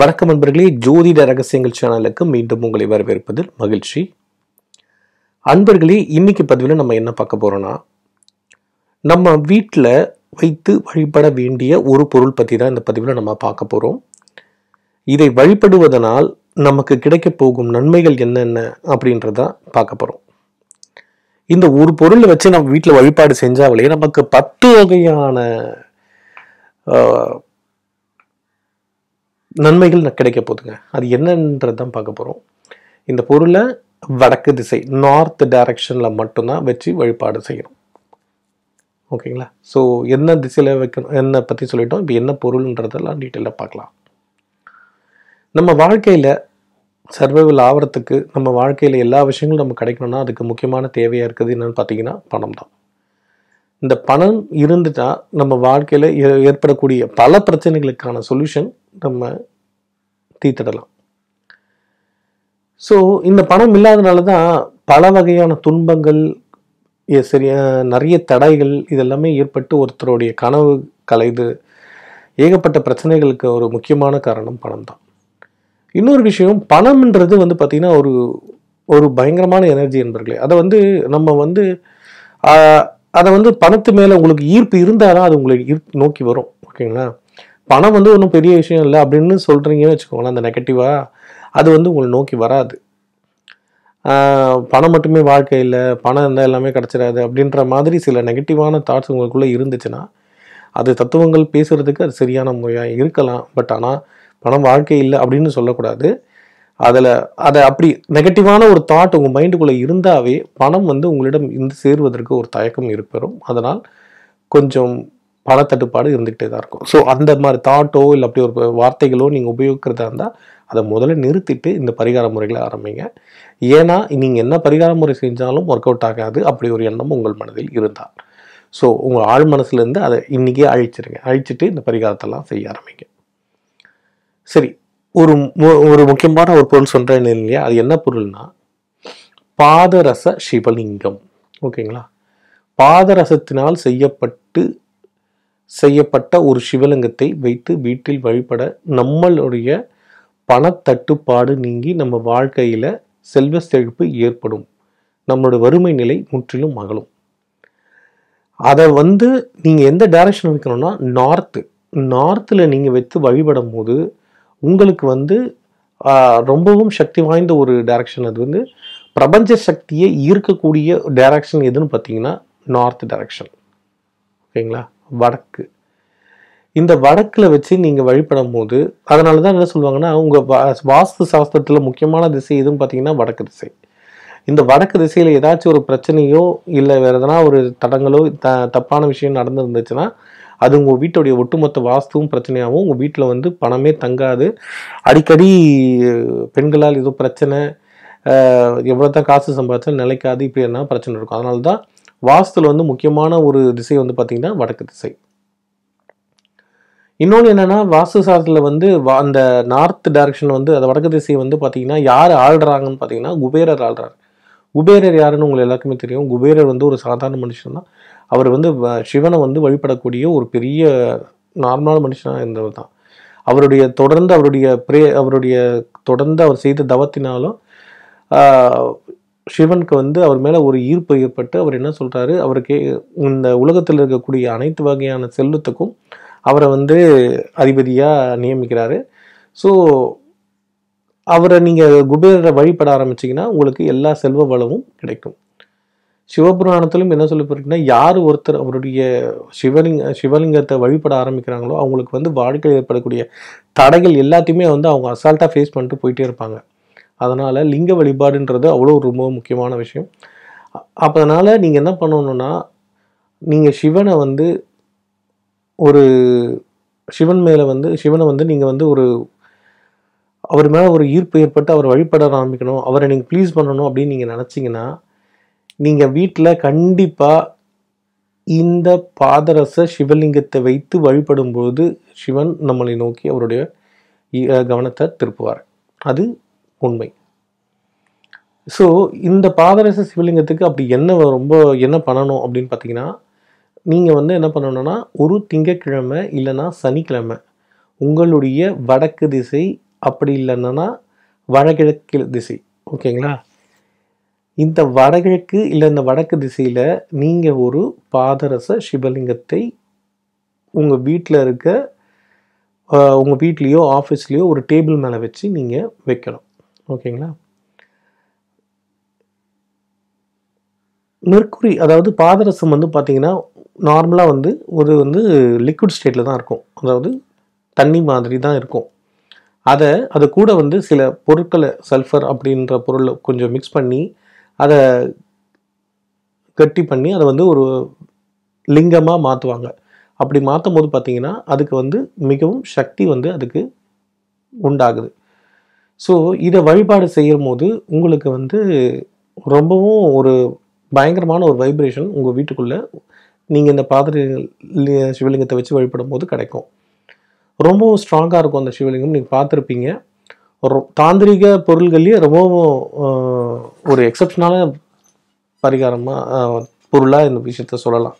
வணக்கம் நண்பர்களே ஜோதிட ரகசியங்கள் சேனலுக்கு மீண்டும் உங்களை வரவேற்பதில் மகிழ்ச்சி அன்பர்களே இன்னைக்கு பதிவில் நம்ம என்ன பார்க்க போகிறோன்னா நம்ம வீட்டில் வைத்து வழிபட வேண்டிய ஒரு பொருள் பற்றி தான் இந்த பதிவில் நம்ம பார்க்க போகிறோம் இதை வழிபடுவதனால் நமக்கு கிடைக்க போகும் நன்மைகள் என்னென்ன அப்படின்றத பார்க்க போகிறோம் இந்த ஒரு பொருளை வச்சு நம்ம வீட்டில் வழிபாடு செஞ்சாவிலேயே நமக்கு பத்து வகையான நன்மைகள் கிடைக்க போகுதுங்க அது என்னன்றது தான் பார்க்க போகிறோம் இந்த பொருளை வடக்கு திசை நார்த் டைரக்ஷனில் மட்டும்தான் வச்சு வழிபாடு செய்யணும் ஓகேங்களா ஸோ என்ன திசையில் வைக்கணும் என்ன பற்றி சொல்லிட்டோம் இப்போ என்ன பொருள்ன்றதெல்லாம் டீட்டெயிலாக பார்க்கலாம் நம்ம வாழ்க்கையில் சர்வைவல் ஆகிறதுக்கு நம்ம வாழ்க்கையில் எல்லா விஷயங்களும் நம்ம கிடைக்கணும்னா அதுக்கு முக்கியமான தேவையாக இருக்குது என்னென்னு பார்த்தீங்கன்னா பணம் தான் இந்த பணம் இருந்துட்டால் நம்ம வாழ்க்கையில் ஏற்படக்கூடிய பல பிரச்சனைகளுக்கான சொல்யூஷன் நம்ம தீர்த்திடலாம் ஸோ இந்த பணம் இல்லாதனால தான் பல வகையான துன்பங்கள் சரிய நிறைய தடைகள் இதெல்லாமே ஏற்பட்டு ஒருத்தருடைய கனவு கலைது ஏகப்பட்ட பிரச்சனைகளுக்கு ஒரு முக்கியமான காரணம் பணம் தான் இன்னொரு விஷயம் பணம்ன்றது வந்து பார்த்திங்கன்னா ஒரு ஒரு பயங்கரமான எனர்ஜி என்பர்களே அதை வந்து நம்ம வந்து அதை வந்து பணத்து மேலே உங்களுக்கு ஈர்ப்பு இருந்தால் தான் அது உங்களுக்கு ஈர்ப்பு நோக்கி வரும் ஓகேங்களா பணம் வந்து ஒன்றும் பெரிய விஷயம் இல்லை அப்படின்னு சொல்கிறீங்கன்னு வச்சுக்கோங்களேன் அந்த நெகட்டிவாக அது வந்து உங்களை நோக்கி வராது பணம் மட்டுமே வாழ்க்கை இல்லை பணம் இருந்தால் எல்லாமே கிடச்சிடாது அப்படின்ற மாதிரி சில நெகட்டிவான தாட்ஸ் உங்களுக்குள்ளே இருந்துச்சுன்னா அது தத்துவங்கள் பேசுகிறதுக்கு அது சரியான முறையாக இருக்கலாம் பட் ஆனால் பணம் வாழ்க்கை இல்லை அப்படின்னு சொல்லக்கூடாது அதில் அதை அப்படி நெகட்டிவான ஒரு தாட் உங்கள் மைண்டுக்குள்ளே இருந்தாவே பணம் வந்து உங்களிடம் இருந்து சேருவதற்கு ஒரு தயக்கம் இருப்பெறும் அதனால் கொஞ்சம் பணத்தட்டுப்பாடு இருந்துகிட்டே தான் இருக்கும் ஸோ அந்த மாதிரி தாட்டோ இல்லை அப்படி ஒரு வார்த்தைகளோ நீங்கள் உபயோகிக்கிறதா இருந்தால் அதை முதல்ல நிறுத்திட்டு இந்த பரிகார முறைகளை ஆரம்பிங்க ஏன்னா நீங்கள் என்ன பரிகார முறை செஞ்சாலும் ஒர்க் அவுட் ஆகாது அப்படி ஒரு எண்ணம் உங்கள் மனதில் இருந்தால் ஸோ உங்கள் ஆழ் மனசுலேருந்து அதை இன்றைக்கே அழிச்சிருங்க அழிச்சிட்டு இந்த பரிகாரத்தெல்லாம் செய்ய ஆரம்பிங்க சரி ஒரு ஒரு முக்கியமான ஒரு பொருள் சொல்கிறேன் இல்லையா அது என்ன பொருள்னா பாதரச சிவலிங்கம் ஓகேங்களா பாதரசத்தினால் செய்யப்பட்டு செய்யப்பட்ட ஒரு சிவலிங்கத்தை வைத்து வீட்டில் வழிபட நம்மளுடைய பணத்தட்டுப்பாடு நீங்கி நம்ம வாழ்க்கையில் செல்வ செழிப்பு ஏற்படும் நம்மளோட வறுமை நிலை முற்றிலும் அகலும் அதை வந்து நீங்கள் எந்த டைரக்ஷன் வைக்கணும்னா நார்த்து நார்த்தில் நீங்கள் வைத்து வழிபடும் போது உங்களுக்கு வந்து ரொம்பவும் சக்தி வாய்ந்த ஒரு டைரக்ஷன் அது வந்து பிரபஞ்ச சக்தியை ஈர்க்கக்கூடிய டைரக்ஷன் எதுன்னு பார்த்தீங்கன்னா நார்த் டைரக்ஷன் ஓகேங்களா வடக்கு இந்த வடக்கில் வச்சு நீங்கள் வழிபடும் போது அதனால தான் என்ன சொல்லுவாங்கன்னா உங்கள் வாஸ்து சாஸ்திரத்தில் முக்கியமான திசை எதுன்னு பார்த்தீங்கன்னா வடக்கு திசை இந்த வடக்கு திசையில் ஏதாச்சும் ஒரு பிரச்சனையோ இல்லை வேறு எதனா ஒரு தடங்களோ த தப்பான விஷயம் நடந்துருந்துச்சுன்னா அது உங்கள் வீட்டுடைய ஒட்டுமொத்த வாஸ்துவும் பிரச்சனையாகவும் உங்கள் வீட்டில் வந்து பணமே தங்காது அடிக்கடி பெண்களால் ஏதோ பிரச்சனை எவ்வளோ தான் காசு சம்பாதிச்சாலும் நிலைக்காது இப்படி என்ன பிரச்சனை இருக்கும் அதனால தான் வாஸ்துல வந்து முக்கியமான ஒரு திசை வந்து பார்த்திங்கன்னா வடக்கு திசை இன்னொன்று என்னென்னா வாஸ்து சாரத்தில் வந்து வா அந்த நார்த் டைரக்ஷன் வந்து அந்த வடக்கு திசையை வந்து பார்த்திங்கன்னா யார் ஆள்றாங்கன்னு பார்த்தீங்கன்னா குபேரர் ஆள்றாரு குபேரர் யாருன்னு உங்களுக்கு எல்லாருக்குமே தெரியும் குபேரர் வந்து ஒரு சாதாரண மனுஷன் தான் அவர் வந்து சிவனை வந்து வழிபடக்கூடிய ஒரு பெரிய நார்மலான மனுஷனாக இருந்தவர் தான் அவருடைய தொடர்ந்து அவருடைய பிரே அவருடைய தொடர்ந்து அவர் செய்த தவத்தினாலும் சிவனுக்கு வந்து அவர் மேலே ஒரு ஈர்ப்பு ஏற்பட்டு அவர் என்ன சொல்கிறாரு அவருக்கு இந்த உலகத்தில் இருக்கக்கூடிய அனைத்து வகையான செல்வத்துக்கும் அவரை வந்து அதிபதியாக நியமிக்கிறாரு ஸோ அவரை நீங்கள் குபேரரை வழிபட ஆரம்பிச்சிங்கன்னா உங்களுக்கு எல்லா செல்வ வளமும் கிடைக்கும் சிவபுராணத்திலும் என்ன சொல்லப்பட்டிருக்குன்னா யார் ஒருத்தர் அவருடைய சிவலிங்க சிவலிங்கத்தை வழிபட ஆரம்பிக்கிறாங்களோ அவங்களுக்கு வந்து வாழ்க்கையில் ஏற்படக்கூடிய தடைகள் எல்லாத்தையுமே வந்து அவங்க அசால்ட்டாக ஃபேஸ் பண்ணிட்டு போயிட்டே இருப்பாங்க அதனால் லிங்க வழிபாடுன்றது அவ்வளோ ரொம்ப முக்கியமான விஷயம் அப்போ அதனால் நீங்கள் என்ன பண்ணணுன்னா நீங்கள் சிவனை வந்து ஒரு சிவன் மேலே வந்து சிவனை வந்து நீங்கள் வந்து ஒரு அவர் மேலே ஒரு ஈர்ப்பு ஏற்பட்டு அவர் வழிபட ஆரம்பிக்கணும் அவரை நீங்கள் ப்ளீஸ் பண்ணணும் அப்படின்னு நீங்கள் நினச்சிங்கன்னா நீங்கள் வீட்டில் கண்டிப்பாக இந்த பாதரச சிவலிங்கத்தை வைத்து வழிபடும்போது சிவன் நம்மளை நோக்கி அவருடைய கவனத்தை திருப்புவார் அது உண்மை ஸோ இந்த பாதரச சிவலிங்கத்துக்கு அப்படி என்ன ரொம்ப என்ன பண்ணணும் அப்படின்னு பார்த்தீங்கன்னா நீங்கள் வந்து என்ன பண்ணணும்னா ஒரு திங்கக்கிழமை இல்லைன்னா சனிக்கிழமை உங்களுடைய வடக்கு திசை அப்படி இல்லைன்னா வடகிழக்கு திசை ஓகேங்களா இந்த வடகிழக்கு இல்லை இந்த வடக்கு திசையில் நீங்கள் ஒரு பாதரச சிவலிங்கத்தை உங்கள் வீட்டில் இருக்க உங்கள் வீட்லேயோ ஆஃபீஸ்லேயோ ஒரு டேபிள் மேலே வச்சு நீங்கள் வைக்கணும் ஓகேங்களா மெர்க்குரி அதாவது பாதரசம் வந்து பார்த்திங்கன்னா நார்மலாக வந்து ஒரு வந்து லிக்விட் ஸ்டேட்டில் தான் இருக்கும் அதாவது தண்ணி மாதிரி தான் இருக்கும் அதை அது கூட வந்து சில பொருட்களை சல்ஃபர் அப்படின்ற பொருளை கொஞ்சம் மிக்ஸ் பண்ணி அதை கட்டி பண்ணி அதை வந்து ஒரு லிங்கமாக மாற்றுவாங்க அப்படி மாற்றும் போது பார்த்திங்கன்னா அதுக்கு வந்து மிகவும் சக்தி வந்து அதுக்கு உண்டாகுது ஸோ இதை வழிபாடு செய்யும் போது உங்களுக்கு வந்து ரொம்பவும் ஒரு பயங்கரமான ஒரு வைப்ரேஷன் உங்கள் வீட்டுக்குள்ளே நீங்கள் இந்த பாதிரி சிவலிங்கத்தை வச்சு வழிபடும் போது கிடைக்கும் ரொம்பவும் ஸ்ட்ராங்காக இருக்கும் அந்த சிவலிங்கம் நீங்கள் பார்த்துருப்பீங்க தாந்திரிக பொருள்கள்லேயே ரொம்பவும் ஒரு எக்ஸப்ஷனான பரிகாரமாக பொருளாக இந்த விஷயத்த சொல்லலாம்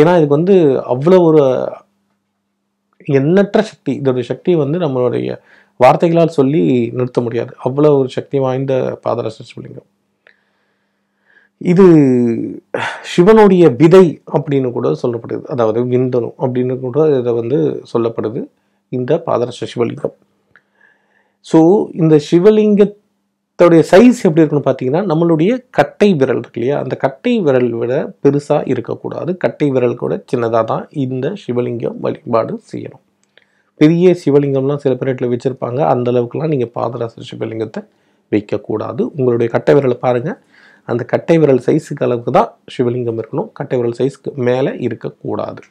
ஏன்னா இதுக்கு வந்து அவ்வளோ ஒரு எண்ணற்ற சக்தி இதோடைய சக்தி வந்து நம்மளுடைய வார்த்தைகளால் சொல்லி நிறுத்த முடியாது அவ்வளோ ஒரு சக்தி வாய்ந்த பாதரச சிவலிங்கம் இது சிவனுடைய விதை அப்படின்னு கூட சொல்லப்படுது அதாவது விந்தனு அப்படின்னு கூட இதை வந்து சொல்லப்படுது இந்த பாதரச சிவலிங்கம் ஸோ இந்த சிவலிங்கத்தோடைய சைஸ் எப்படி இருக்குன்னு பார்த்தீங்கன்னா நம்மளுடைய கட்டை விரல் இருக்கு இல்லையா அந்த கட்டை விரல் விட பெருசாக இருக்கக்கூடாது கட்டை விரல் கூட சின்னதாக தான் இந்த சிவலிங்கம் வழிபாடு செய்யணும் பெரிய சிவலிங்கம்லாம் சில பேர் வச்சுருப்பாங்க அந்த அளவுக்குலாம் நீங்கள் பாதராச சிவலிங்கத்தை வைக்கக்கூடாது உங்களுடைய கட்டை விரலை பாருங்கள் அந்த கட்டை விரல் சைஸுக்கு அளவுக்கு தான் சிவலிங்கம் இருக்கணும் கட்டை விரல் சைஸ்க்கு மேலே இருக்கக்கூடாது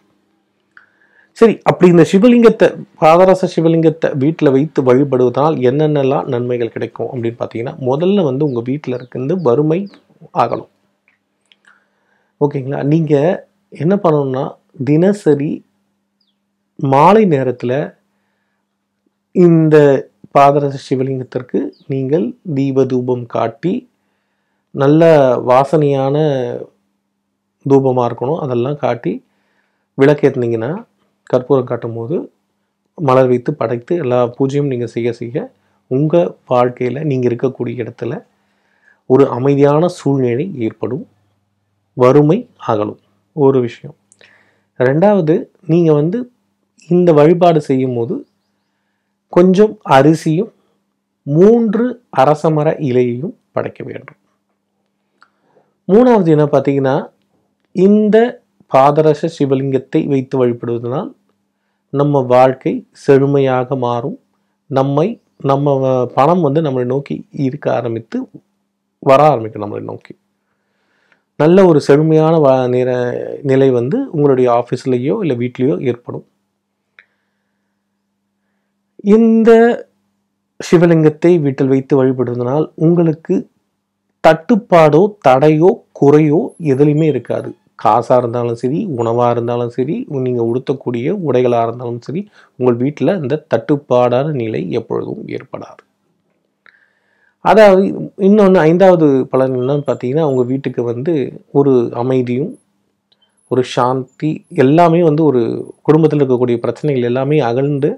சரி அப்படி இந்த சிவலிங்கத்தை பாதரச சிவலிங்கத்தை வீட்டில் வைத்து வழிபடுவதால் என்னென்னலாம் நன்மைகள் கிடைக்கும் அப்படின்னு பார்த்தீங்கன்னா முதல்ல வந்து உங்கள் வீட்டில் இருக்கிறது வறுமை ஆகணும் ஓகேங்களா நீங்கள் என்ன பண்ணணும்னா தினசரி மாலை நேரத்தில் இந்த பாதரச சிவலிங்கத்திற்கு நீங்கள் தீப தூபம் காட்டி நல்ல வாசனையான தூபமாக இருக்கணும் அதெல்லாம் காட்டி விளக்கேற்றினீங்கன்னா கற்பூரம் காட்டும் போது மலர் வைத்து படைத்து எல்லா பூஜையும் நீங்கள் செய்ய செய்ய உங்கள் வாழ்க்கையில் நீங்கள் இருக்கக்கூடிய இடத்துல ஒரு அமைதியான சூழ்நிலை ஏற்படும் வறுமை ஆகலும் ஒரு விஷயம் ரெண்டாவது நீங்கள் வந்து இந்த வழிபாடு செய்யும் போது கொஞ்சம் அரிசியும் மூன்று அரசமர இலையையும் படைக்க வேண்டும் மூணாவது என்ன பார்த்தீங்கன்னா இந்த பாதரச சிவலிங்கத்தை வைத்து வழிபடுவதனால் நம்ம வாழ்க்கை செழுமையாக மாறும் நம்மை நம்ம பணம் வந்து நம்மளை நோக்கி இருக்க ஆரம்பித்து வர ஆரம்பிக்கும் நம்மளை நோக்கி நல்ல ஒரு செழுமையான நிற நிலை வந்து உங்களுடைய ஆஃபீஸ்லேயோ இல்லை வீட்லேயோ ஏற்படும் இந்த சிவலிங்கத்தை வீட்டில் வைத்து வழிபடுவதனால் உங்களுக்கு தட்டுப்பாடோ தடையோ குறையோ எதுலையுமே இருக்காது காசாக இருந்தாலும் சரி உணவாக இருந்தாலும் சரி நீங்கள் உடுத்தக்கூடிய உடைகளாக இருந்தாலும் சரி உங்கள் வீட்டில் இந்த தட்டுப்பாடான நிலை எப்பொழுதும் ஏற்படாது அதாவது இன்னொன்று ஐந்தாவது பலன் என்னன்னு பார்த்தீங்கன்னா உங்கள் வீட்டுக்கு வந்து ஒரு அமைதியும் ஒரு சாந்தி எல்லாமே வந்து ஒரு குடும்பத்தில் இருக்கக்கூடிய பிரச்சனைகள் எல்லாமே அகழ்ந்து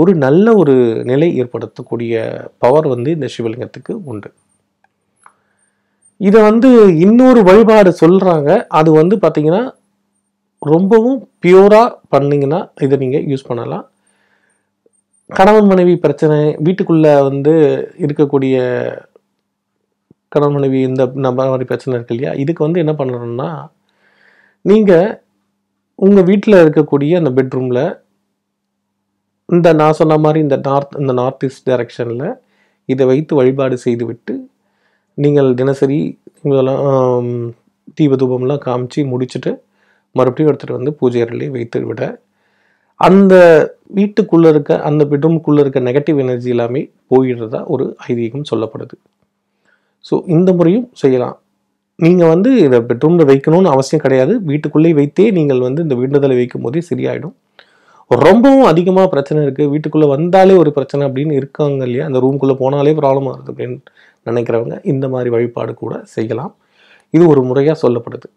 ஒரு நல்ல ஒரு நிலை ஏற்படுத்தக்கூடிய பவர் வந்து இந்த சிவலிங்கத்துக்கு உண்டு இதை வந்து இன்னொரு வழிபாடு சொல்கிறாங்க அது வந்து பார்த்திங்கன்னா ரொம்பவும் பியூராக பண்ணிங்கன்னா இதை நீங்கள் யூஸ் பண்ணலாம் கணவன் மனைவி பிரச்சனை வீட்டுக்குள்ளே வந்து இருக்கக்கூடிய கணவன் மனைவி இந்த மாதிரி பிரச்சனை இருக்கு இல்லையா இதுக்கு வந்து என்ன பண்ணணும்னா நீங்கள் உங்கள் வீட்டில் இருக்கக்கூடிய அந்த பெட்ரூமில் இந்த நான் சொன்ன மாதிரி இந்த நார்த் இந்த நார்த் ஈஸ்ட் டைரக்ஷனில் இதை வைத்து வழிபாடு செய்துவிட்டு நீங்கள் தினசரி இதெல்லாம் தீபதூபம்லாம் காமிச்சு முடிச்சுட்டு மறுபடியும் எடுத்துகிட்டு வந்து பூஜை வைத்து விட அந்த வீட்டுக்குள்ளே இருக்க அந்த பெட்ரூம்குள்ளே இருக்க நெகட்டிவ் எனர்ஜி எல்லாமே போயிடுறதா ஒரு ஐதீகம் சொல்லப்படுது ஸோ இந்த முறையும் செய்யலாம் நீங்கள் வந்து இதை பெட்ரூமில் வைக்கணும்னு அவசியம் கிடையாது வீட்டுக்குள்ளேயே வைத்தே நீங்கள் வந்து இந்த விண்டதில் வைக்கும் போதே சரியாயிடும் ரொம்பவும் அதிகமாக பிரச்சனை இருக்குது வீட்டுக்குள்ளே வந்தாலே ஒரு பிரச்சனை அப்படின்னு இருக்காங்க இல்லையா அந்த ரூம்குள்ளே போனாலே ப்ராப்ளம் ஆகுது அப்படின்னு நினைக்கிறவங்க இந்த மாதிரி வழிபாடு கூட செய்யலாம் இது ஒரு முறையாக சொல்லப்படுது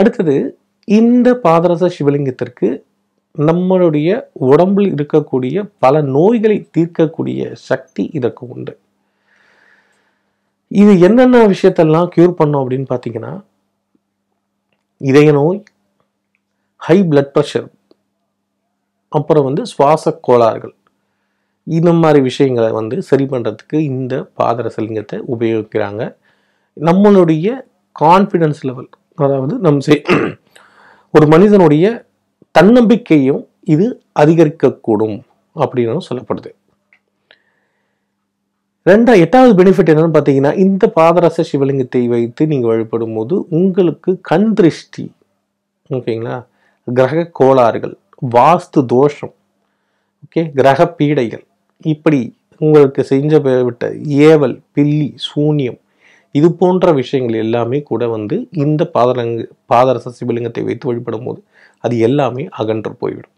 அடுத்தது இந்த பாதரச சிவலிங்கத்திற்கு நம்மளுடைய உடம்பில் இருக்கக்கூடிய பல நோய்களை தீர்க்கக்கூடிய சக்தி இதற்கு உண்டு இது என்னென்ன விஷயத்தெல்லாம் க்யூர் பண்ணோம் அப்படின்னு பார்த்தீங்கன்னா இதய நோய் ஹை பிளட் ப்ரெஷர் அப்புறம் வந்து சுவாச கோளாறுகள் இந்த மாதிரி விஷயங்களை வந்து சரி பண்ணுறதுக்கு இந்த பாதரசலிங்கத்தை உபயோகிக்கிறாங்க நம்மளுடைய கான்ஃபிடென்ஸ் லெவல் அதாவது நம் செய் ஒரு மனிதனுடைய தன்னம்பிக்கையும் இது அதிகரிக்கக்கூடும் அப்படின்னு சொல்லப்படுது ரெண்டா எட்டாவது பெனிஃபிட் என்னன்னு பார்த்தீங்கன்னா இந்த பாதரச சிவலிங்கத்தை வைத்து நீங்கள் வழிபடும் போது உங்களுக்கு கண் திருஷ்டி ஓகேங்களா கிரக கோளாறுகள் வாஸ்து தோஷம் ஓகே கிரக பீடைகள் இப்படி உங்களுக்கு செஞ்ச விட்ட ஏவல் பில்லி சூன்யம் இது போன்ற விஷயங்கள் எல்லாமே கூட வந்து இந்த பாதரங்கு பாதரச சிவலிங்கத்தை வைத்து வழிபடும் போது அது எல்லாமே அகன்று போய்விடும்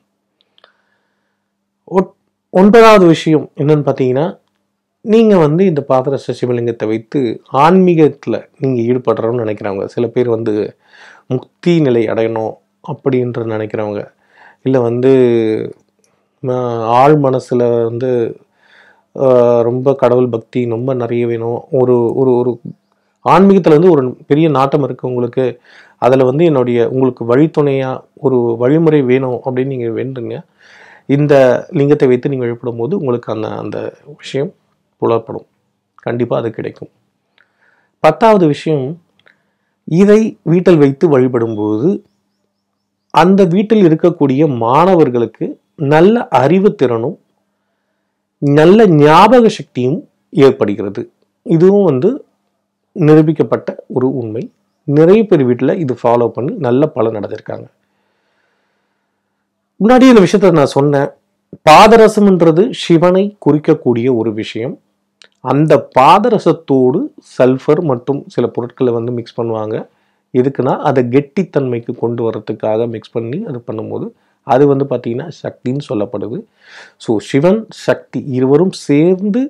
ஒன்பதாவது விஷயம் என்னன்னு பார்த்தீங்கன்னா நீங்கள் வந்து இந்த பாதரச சிவலிங்கத்தை வைத்து ஆன்மீகத்தில் நீங்கள் ஈடுபடுறோம்னு நினைக்கிறவங்க சில பேர் வந்து முக்தி நிலை அடையணும் அப்படின்ற நினைக்கிறவங்க இல்லை வந்து ஆள் மனசில் வந்து ரொம்ப கடவுள் பக்தி ரொம்ப நிறைய வேணும் ஒரு ஒரு ஒரு ஆன்மீகத்தில் வந்து ஒரு பெரிய நாட்டம் இருக்குது உங்களுக்கு அதில் வந்து என்னுடைய உங்களுக்கு வழித்துணையாக ஒரு வழிமுறை வேணும் அப்படின்னு நீங்கள் வேண்டுங்க இந்த லிங்கத்தை வைத்து நீங்கள் வழிபடும் போது உங்களுக்கு அந்த அந்த விஷயம் புலப்படும் கண்டிப்பாக அது கிடைக்கும் பத்தாவது விஷயம் இதை வீட்டில் வைத்து வழிபடும்போது அந்த வீட்டில் இருக்கக்கூடிய மாணவர்களுக்கு நல்ல அறிவு திறனும் நல்ல ஞாபக சக்தியும் ஏற்படுகிறது இதுவும் வந்து நிரூபிக்கப்பட்ட ஒரு உண்மை நிறைய பேர் வீட்டில் இது ஃபாலோ பண்ணி நல்ல பலன் நடந்திருக்காங்க முன்னாடி இந்த விஷயத்த நான் சொன்னேன் பாதரசம்ன்றது சிவனை குறிக்கக்கூடிய ஒரு விஷயம் அந்த பாதரசத்தோடு சல்ஃபர் மற்றும் சில பொருட்களை வந்து மிக்ஸ் பண்ணுவாங்க இருக்குன்னா அதை கெட்டித்தன்மைக்கு கொண்டு வரத்துக்காக மிக்ஸ் பண்ணி அது பண்ணும்போது அது வந்து பார்த்திங்கன்னா சக்தின்னு சொல்லப்படுது ஸோ சிவன் சக்தி இருவரும் சேர்ந்து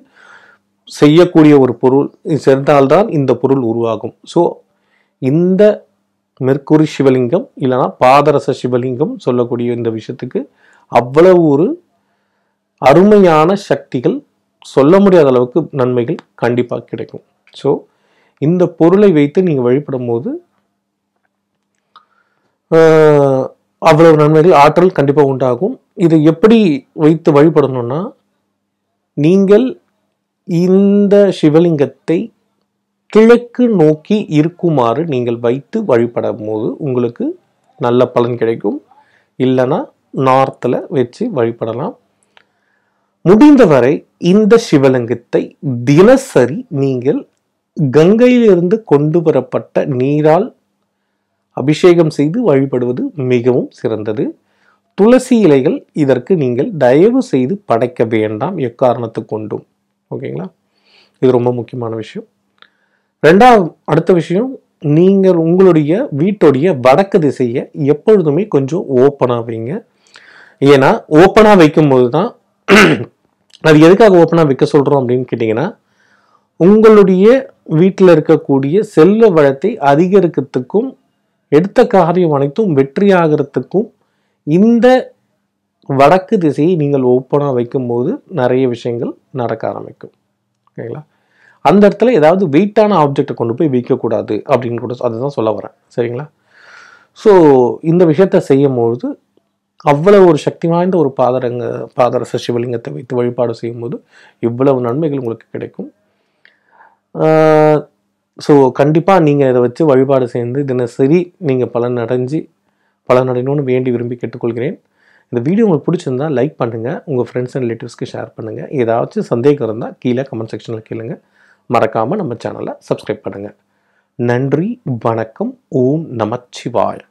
செய்யக்கூடிய ஒரு பொருள் சேர்ந்தால்தான் இந்த பொருள் உருவாகும் ஸோ இந்த மெர்க்குரி சிவலிங்கம் இல்லைனா பாதரச சிவலிங்கம் சொல்லக்கூடிய இந்த விஷயத்துக்கு அவ்வளவு ஒரு அருமையான சக்திகள் சொல்ல முடியாத அளவுக்கு நன்மைகள் கண்டிப்பாக கிடைக்கும் ஸோ இந்த பொருளை வைத்து நீங்கள் வழிபடும் போது அவ்வளவு நன்மைகள் ஆற்றல் கண்டிப்பாக உண்டாகும் இதை எப்படி வைத்து வழிபடணும்னா நீங்கள் இந்த சிவலிங்கத்தை கிழக்கு நோக்கி இருக்குமாறு நீங்கள் வைத்து வழிபடும் போது உங்களுக்கு நல்ல பலன் கிடைக்கும் இல்லைன்னா நார்த்தில் வச்சு வழிபடலாம் முடிந்தவரை இந்த சிவலிங்கத்தை தினசரி நீங்கள் கங்கையிலிருந்து கொண்டு வரப்பட்ட நீரால் அபிஷேகம் செய்து வழிபடுவது மிகவும் சிறந்தது துளசி இலைகள் இதற்கு நீங்கள் தயவு செய்து படைக்க வேண்டாம் எக்காரணத்து கொண்டும் ஓகேங்களா இது ரொம்ப முக்கியமான விஷயம் ரெண்டாவது அடுத்த விஷயம் நீங்கள் உங்களுடைய வீட்டுடைய வடக்கு திசையை எப்பொழுதுமே கொஞ்சம் ஓப்பனாக வைங்க ஏன்னா ஓப்பனாக வைக்கும்போது தான் அது எதுக்காக ஓப்பனாக வைக்க சொல்கிறோம் அப்படின்னு கேட்டிங்கன்னா உங்களுடைய வீட்டில் இருக்கக்கூடிய செல்ல வளத்தை அதிகரிக்கிறதுக்கும் எடுத்த காரியம் அனைத்தும் வெற்றியாகிறதுக்கும் இந்த வடக்கு திசையை நீங்கள் ஓப்பனாக வைக்கும்போது நிறைய விஷயங்கள் நடக்க ஆரம்பிக்கும் ஓகேங்களா அந்த இடத்துல ஏதாவது வெயிட்டான ஆப்ஜெக்டை கொண்டு போய் வைக்கக்கூடாது அப்படின்னு கூட அதுதான் சொல்ல வரேன் சரிங்களா ஸோ இந்த விஷயத்தை செய்யும்பொழுது அவ்வளவு ஒரு சக்தி வாய்ந்த ஒரு பாதரங்க பாதரச சிவலிங்கத்தை வைத்து வழிபாடு செய்யும்போது இவ்வளவு நன்மைகள் உங்களுக்கு கிடைக்கும் ஸோ கண்டிப்பாக நீங்கள் இதை வச்சு வழிபாடு செய்து தினசரி நீங்கள் பலன் அடைஞ்சு அடையணும்னு வேண்டி விரும்பி கேட்டுக்கொள்கிறேன் இந்த வீடியோ உங்களுக்கு பிடிச்சிருந்தால் லைக் பண்ணுங்கள் உங்கள் ஃப்ரெண்ட்ஸ் அண்ட் ரிலேட்டிவ்ஸ்க்கு ஷேர் பண்ணுங்கள் ஏதாச்சும் சந்தேகம் இருந்தால் கீழே கமெண்ட் செக்ஷனில் கேளுங்க மறக்காமல் நம்ம சேனலை சப்ஸ்கிரைப் பண்ணுங்கள் நன்றி வணக்கம் ஓம் நமச்சிவாய்